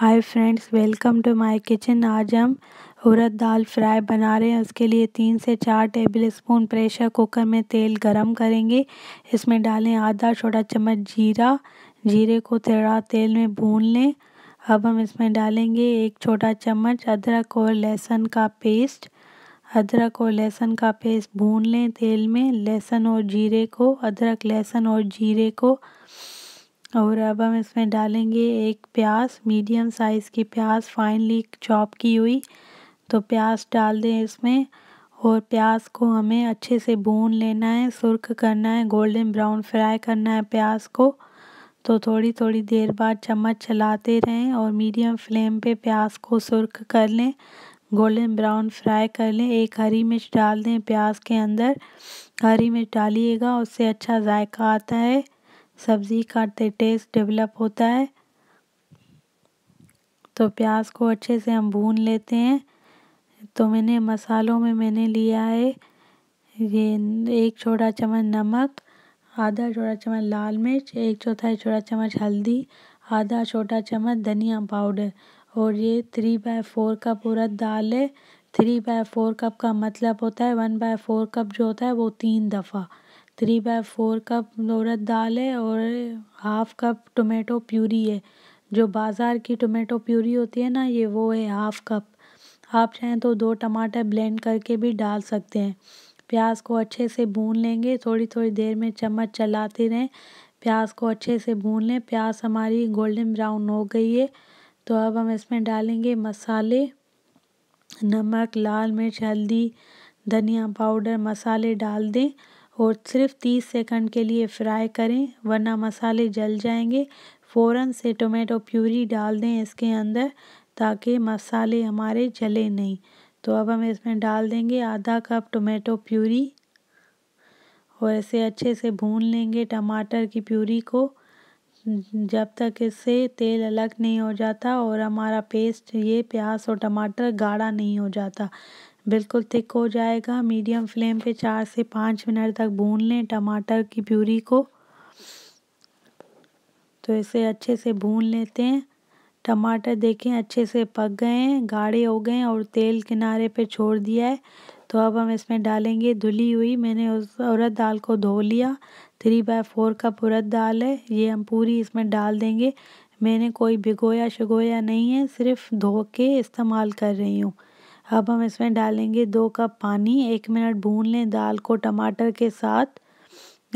hi friends welcome to my kitchen आज हम उड़द दाल fry बना रहे हैं उसके लिए तीन से चार टेबल स्पून प्रेशर कुकर में तेल गरम करेंगे इसमें डालें आधा छोटा चम्मच जीरा जीरे को थोड़ा तेल में भून लें अब हम इसमें डालेंगे एक छोटा चम्मच अदरक और लहसुन का पेस्ट अदरक और लहसुन का पेस्ट भून लें तेल में लहसुन और जीरे को अदरक लहसुन और जीरे को और अब हम इसमें डालेंगे एक प्याज मीडियम साइज़ की प्याज फाइनली चॉप की हुई तो प्याज डाल दें इसमें और प्याज को हमें अच्छे से भून लेना है सुर्ख करना है गोल्डन ब्राउन फ्राई करना है प्याज को तो थोड़ी थोड़ी देर बाद चम्मच चलाते रहें और मीडियम फ्लेम पे प्याज को सुर्ख कर लें गोल्डन ब्राउन फ्राई कर लें एक हरी मिर्च डाल दें प्याज के अंदर हरी मिर्च डालिएगा उससे अच्छा जायका आता है सब्ज़ी का टेस्ट डेवलप होता है तो प्याज को अच्छे से हम भून लेते हैं तो मैंने मसालों में मैंने लिया है ये एक छोटा चम्मच नमक आधा छोटा चम्मच लाल मिर्च एक चौथाई छोटा चम्मच हल्दी आधा छोटा चम्मच धनिया पाउडर और ये थ्री बाय फोर कप उरद दाल है थ्री बाय फोर कप का मतलब होता है वन बाय फोर कप जो होता है वो तीन दफ़ा थ्री बाय फोर कप उड़द दाल है और हाफ कप टोमेटो प्यूरी है जो बाज़ार की टोमेटो प्यूरी होती है ना ये वो है हाफ कप आप चाहें तो दो टमाटर ब्लेंड करके भी डाल सकते हैं प्याज को अच्छे से भून लेंगे थोड़ी थोड़ी देर में चम्मच चलाते रहें प्याज को अच्छे से भून लें प्याज हमारी गोल्डन ब्राउन हो गई है तो अब हम इसमें डालेंगे मसाले नमक लाल मिर्च हल्दी धनिया पाउडर मसाले डाल दें और सिर्फ 30 सेकंड के लिए फ्राई करें वरना मसाले जल जाएंगे फ़ौरन से टोमेटो प्यूरी डाल दें इसके अंदर ताकि मसाले हमारे जले नहीं तो अब हम इसमें डाल देंगे आधा कप टोमेटो प्यूरी और इसे अच्छे से भून लेंगे टमाटर की प्यूरी को जब तक इससे तेल अलग नहीं हो जाता और हमारा पेस्ट ये प्याज और टमाटर गाढ़ा नहीं हो जाता बिल्कुल थिक हो जाएगा मीडियम फ्लेम पे चार से पाँच मिनट तक भून लें टमाटर की प्यूरी को तो इसे अच्छे से भून लेते हैं टमाटर देखें अच्छे से पक गए हैं गाढ़े हो गए हैं और तेल किनारे पे छोड़ दिया है तो अब हम इसमें डालेंगे धुली हुई मैंने उस उड़द दाल को धो लिया थ्री बाय फोर कप उरद दाल है ये हम पूरी इसमें डाल देंगे मैंने कोई भिगोया शिगोया नहीं है सिर्फ धो के इस्तेमाल कर रही हूँ अब हम इसमें डालेंगे दो कप पानी एक मिनट भून लें दाल को टमाटर के साथ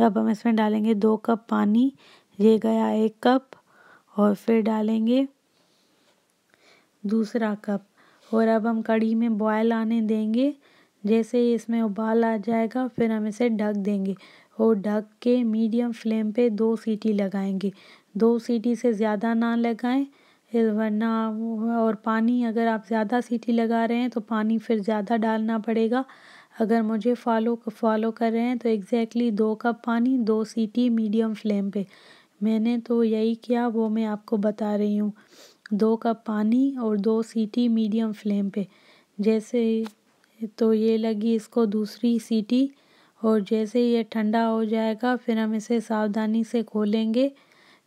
अब हम इसमें डालेंगे दो कप पानी ये गया एक कप और फिर डालेंगे दूसरा कप और अब हम कड़ी में बॉयल आने देंगे जैसे ही इसमें उबाल आ जाएगा फिर हम इसे ढक देंगे और ढक के मीडियम फ्लेम पे दो सीटी लगाएंगे दो सीटी से ज़्यादा ना लगाएं वरना और पानी अगर आप ज़्यादा सीटी लगा रहे हैं तो पानी फिर ज़्यादा डालना पड़ेगा अगर मुझे फॉलो फॉलो कर रहे हैं तो एग्जैक्टली दो कप पानी दो सीटी मीडियम फ्लेम पे मैंने तो यही किया वो मैं आपको बता रही हूँ दो कप पानी और दो सीटी मीडियम फ्लेम पे जैसे तो ये लगी इसको दूसरी सीटी और जैसे ये ठंडा हो जाएगा फिर हम इसे सावधानी से खोलेंगे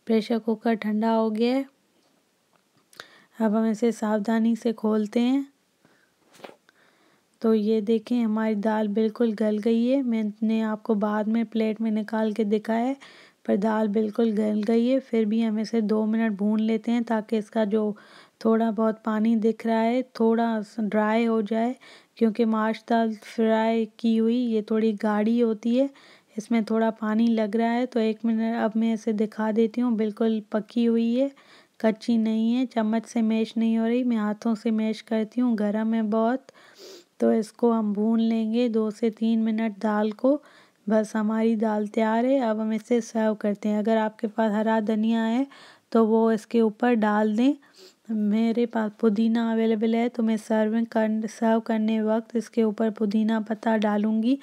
प्रेशर कुकर ठंडा हो गया है अब हम इसे सावधानी से खोलते हैं तो ये देखें हमारी दाल बिल्कुल गल गई है मैंने आपको बाद में प्लेट में निकाल के दिखाया पर दाल बिल्कुल गल गई है फिर भी हम इसे दो मिनट भून लेते हैं ताकि इसका जो थोड़ा बहुत पानी दिख रहा है थोड़ा ड्राई हो जाए क्योंकि माश दाल फ्राई की हुई ये थोड़ी गाढ़ी होती है इसमें थोड़ा पानी लग रहा है तो एक मिनट अब मैं इसे दिखा देती हूँ बिल्कुल पकी हुई है कच्ची नहीं है चम्मच से मैश नहीं हो रही मैं हाथों से मैश करती हूँ गर्म है बहुत तो इसको हम भून लेंगे दो से तीन मिनट दाल को बस हमारी दाल तैयार है अब हम इसे सर्व करते हैं अगर आपके पास हरा धनिया है तो वो इसके ऊपर डाल दें मेरे पास पुदीना अवेलेबल है तो मैं सर्व कर सर्व करने वक्त इसके ऊपर पुदीना पत्ता डालूंगी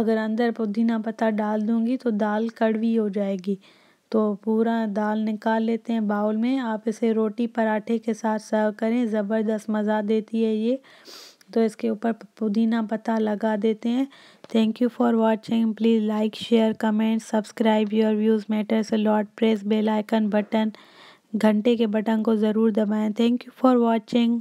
अगर अंदर पुदीना पत्ता डाल दूंगी तो दाल कड़वी हो जाएगी तो पूरा दाल निकाल लेते हैं बाउल में आप इसे रोटी पराठे के साथ सर्व करें ज़बरदस्त मज़ा देती है ये तो इसके ऊपर पुदीना पत्ता लगा देते हैं thank you for watching please like share comment subscribe your views matters lord press bell icon button घंटे के बटन को ज़रूर दबाएं थैंक यू फॉर वॉचिंग